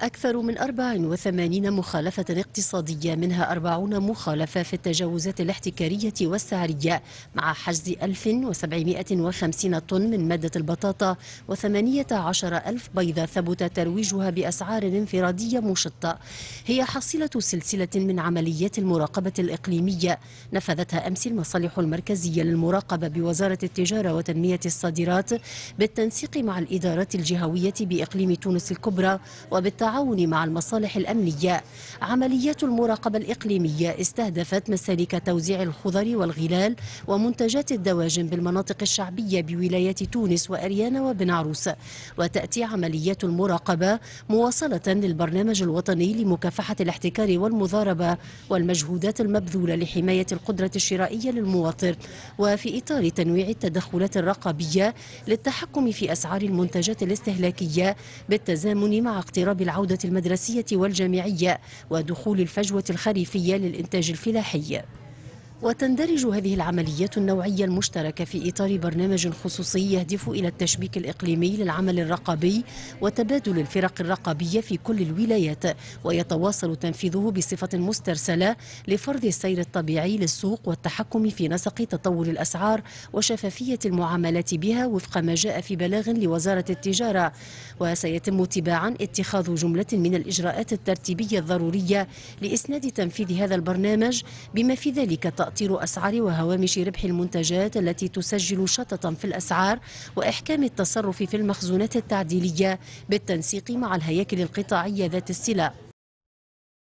أكثر من 84 مخالفة اقتصادية منها 40 مخالفة في التجاوزات الاحتكارية والسعرية مع حجز 1750 طن من مادة البطاطا و18 ألف بيضة ثبت ترويجها بأسعار انفرادية مشطة هي حصيلة سلسلة من عمليات المراقبة الإقليمية نفذتها أمس المصالح المركزية للمراقبة بوزارة التجارة وتنمية الصادرات بالتنسيق مع الإدارات الجهوية بإقليم تونس الكبرى وبالتعاون بالتعاون مع المصالح الأمنية عمليات المراقبة الإقليمية استهدفت مسالك توزيع الخضر والغلال ومنتجات الدواجن بالمناطق الشعبية بولايات تونس وأريانا وبن عروس وتأتي عمليات المراقبة مواصلة للبرنامج الوطني لمكافحة الاحتكار والمضاربة والمجهودات المبذولة لحماية القدرة الشرائية للمواطن وفي إطار تنويع التدخلات الرقابية للتحكم في أسعار المنتجات الاستهلاكية بالتزامن مع اقتراب العودة العودة المدرسية والجامعية ودخول الفجوة الخريفية للإنتاج الفلاحي وتندرج هذه العمليات النوعية المشتركة في إطار برنامج خصوصي يهدف إلى التشبيك الإقليمي للعمل الرقابي وتبادل الفرق الرقابية في كل الولايات ويتواصل تنفيذه بصفة مسترسلة لفرض السير الطبيعي للسوق والتحكم في نسق تطور الأسعار وشفافية المعاملات بها وفق ما جاء في بلاغ لوزارة التجارة وسيتم تباعا اتخاذ جملة من الإجراءات الترتيبية الضرورية لإسناد تنفيذ هذا البرنامج بما في ذلك تأطير أسعار وهوامش ربح المنتجات التي تسجل شططا في الأسعار وإحكام التصرف في المخزونات التعديلية بالتنسيق مع الهياكل القطاعية ذات السلع